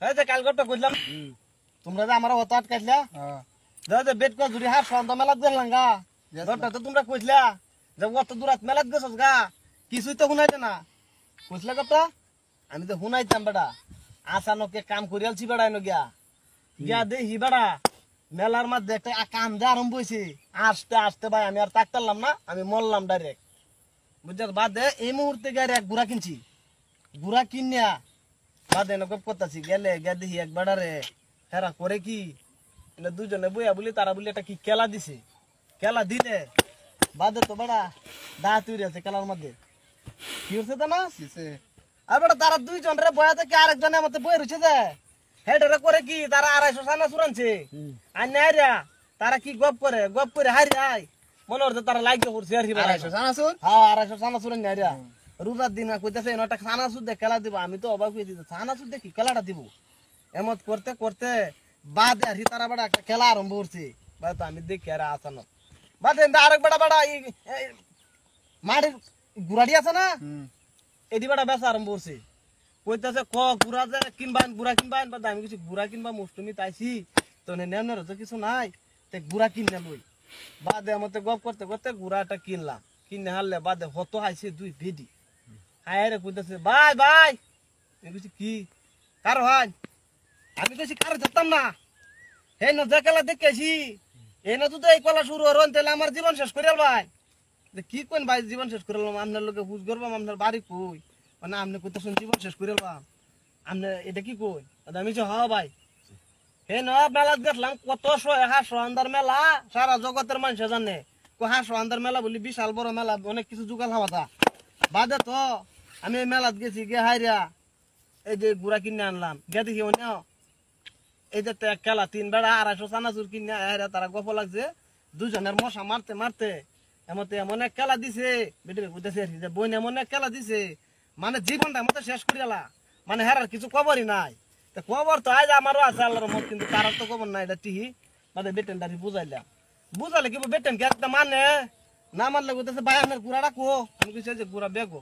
হ্যাঁ তোমরা যে আমার হ্যাঁ। বেট হার মেলাত তো তোমরা কইলা যে অত দূরাত মেলাত গেছস গা তো শুনাইতে না আমি তো শুনাইতাম বেটা আচানকে কাম বেড়াই নগিয়া গিয়া দে হি বেড়া মেলার মাঝে একটা কাম দিয়ে আরম্ভ হয়েছে আসতে আসতে ভাই আমি আর তাকতারলাম না আমি মরলাম ডাইরেক্ট বুঝলি দে এই মুহূর্তে গাড়ি এক গুড়া কিনছি গুড়া কিনিয়া বাদে গপ করতেছি গেলে গিয়া দেখি এক বেড়ারে হেরা করে কি দুজনে বইয়া বলি তারা বলি এটা কি কেলা দিছে কেলা দিলে বাদে তো বেড়া দা তৈরি আছে কেলার মধ্যে কি হচ্ছে তা না আর বেটা তারা দুইজন রে বয়া থেকে আরেকজনে আমাদের বই রয়েছে যে হেডরে করে কি তারা আড়াইশো সানা সুরানছে আর নাইরা তারা কি গপ করে গপ করে হারি হাই মনে হচ্ছে তারা লাগিয়ে করছে আর কি আড়াইশো সানা চুর হ্যাঁ আড়াইশো সানা চুরান নাইরা রোজার দিন কইতেছে নটা ছানা সুদ্ধে খেলা দিব আমি তো অবাক হয়ে দিতে ছানা সুদ্ধে কি খেলাটা দিব এমত করতে করতে বাদ আর হিতারা বাড়া একটা খেলা আরম্ভ করছি বা আমি দেখি আর আসানো বাদ এমনি আরেক বেড়া বাড়া এই মাটির গুড়াটি আছে না এদি বাড়া বেসা আরম্ভ করছে কইতেছে ক গুড়া যে কিনবান গুড়া কিনবান বা আমি কিছু গুড়া কিনবা মৌসুমি তাইছি তো নেমনের তো কিছু নাই তে গুড়া কিনে লই বাদে আমাদের গপ করতে করতে গুড়াটা কিনলাম কিনে হারলে বাদে হতো হাইছে দুই ভেডি কইতাছে ভাই ভাই কি কার আমি কইছি কার না হে দেখেছি এ না তো এই কলা শুরু হরন আমার জীবন শেষ করিয়াল ভাই কি কোন ভাই জীবন শেষ করে আপনার লোকে হুজ করবাম আপনার বাড়ি কই মানে আপনি কইতেছেন জীবন শেষ করে আপনি এটা কি কই আমি হ হ্যাঁ, ভাই হে ন মেলা দেখলাম কত হাসো আন্দার মেলা সারা জগতের মানুষ জানে হাসো আন্দার মেলা বলি বিশাল বড় মেলা অনেক কিছু জোগাল হওয়া বাদে তো আমি মেলাত গেছি গে হাইরা এই যে গুড়া কিনে আনলাম গে দেখি অন্য এই যে খেলা তিন বেড়া আড়াইশো চানাচুর কিনে হাইরা তারা গপ লাগছে দুজনের মশা মারতে মারতে এমতে এমন এক খেলা দিছে বেটে বুঝতেছি আর যে বোন এমন এক খেলা দিছে মানে জীবনটা মতো শেষ করে এলা মানে হেরার কিছু কবরই নাই তা খবর তো আজ আমারও আছে আল্লাহর মত কিন্তু তার তো কবর নাই এটা টিহি মানে বেটেন বেটেনটারি বুঝাইলাম বুঝালে কি বেটেন কে একটা মানে না মানলে বুঝতেছে ভাই আপনার গুড়াটা কো আমি কিছু যে গুড়া বেগো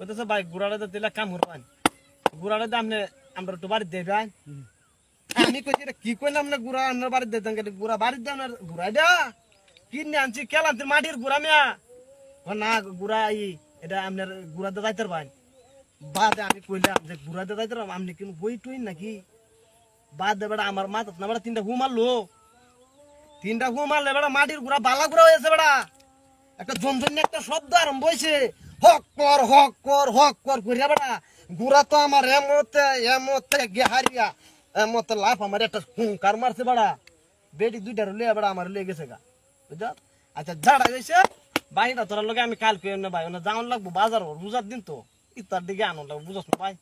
বলতেছে ভাই গুড়ালে দিলে কাম করবেন গুড়াটা আপনি আমরা একটু বাড়ি দেবেন আমি কইছি কি কইলাম না গুড়া আমরা বাড়ি দিতাম গুড়া বাড়ি দেন আর গুড়াই দেওয়া কিনে আনছি কেলাম তোর মাটির গুড়া মেয়া না গুড়া ই এটা আপনার গুড়া দে যাইতে পারেন বাদে আমি কইলাম যে গুড়া দে যাইতে আপনি কিন্তু বই টুই নাকি বাদ দে বেড়া আমার মাথা না বেড়া তিনটা হু মারলো তিনটা হু মারলে বেড়া মাটির গুড়া বালা গুড়া হয়েছে বেড়া একটা জমজন্য একটা শব্দ আরম্ভ হয়েছে হক কর হক কর হক কর করিয়া বেটা গুড়া তো আমার এমতে এমতে গেহারিয়া এমতে লাভ আমার একটা হুঙ্কার মারছে বেড়া বেটি দুইটা লিয়ে বেড়া আমার লিয়ে গেছে গা বুঝল আচ্ছা ঝাড়া গেছে বাহিনা তোরা লোকে আমি কালকে না ভাই ওনা যাওয়ান লাগবো বাজার রোজার দিন তো ইত্তার দিকে আনো লাগবো বুঝছ না ভাই